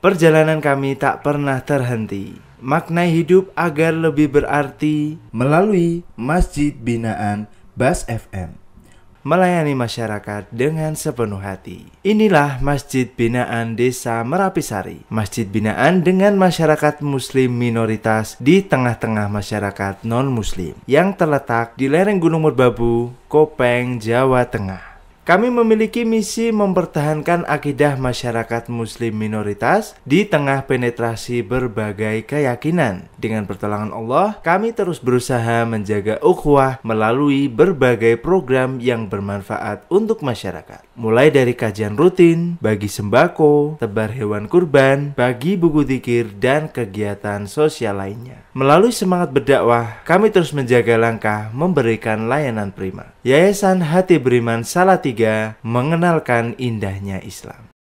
Perjalanan kami tak pernah terhenti. Maknai hidup agar lebih berarti melalui Masjid Binaan Bas FM. Melayani masyarakat dengan sepenuh hati. Inilah Masjid Binaan Desa Merapisari. Masjid Binaan dengan masyarakat muslim minoritas di tengah-tengah masyarakat non-muslim. Yang terletak di lereng Gunung Merbabu, Kopeng, Jawa Tengah. Kami memiliki misi mempertahankan akidah masyarakat muslim minoritas di tengah penetrasi berbagai keyakinan. Dengan pertolongan Allah, kami terus berusaha menjaga ukhuwah melalui berbagai program yang bermanfaat untuk masyarakat. Mulai dari kajian rutin, bagi sembako, tebar hewan kurban, bagi buku zikir, dan kegiatan sosial lainnya. Melalui semangat berdakwah, kami terus menjaga langkah memberikan layanan prima. Yayasan Hati Beriman Salati ketiga, mengenalkan indahnya Islam.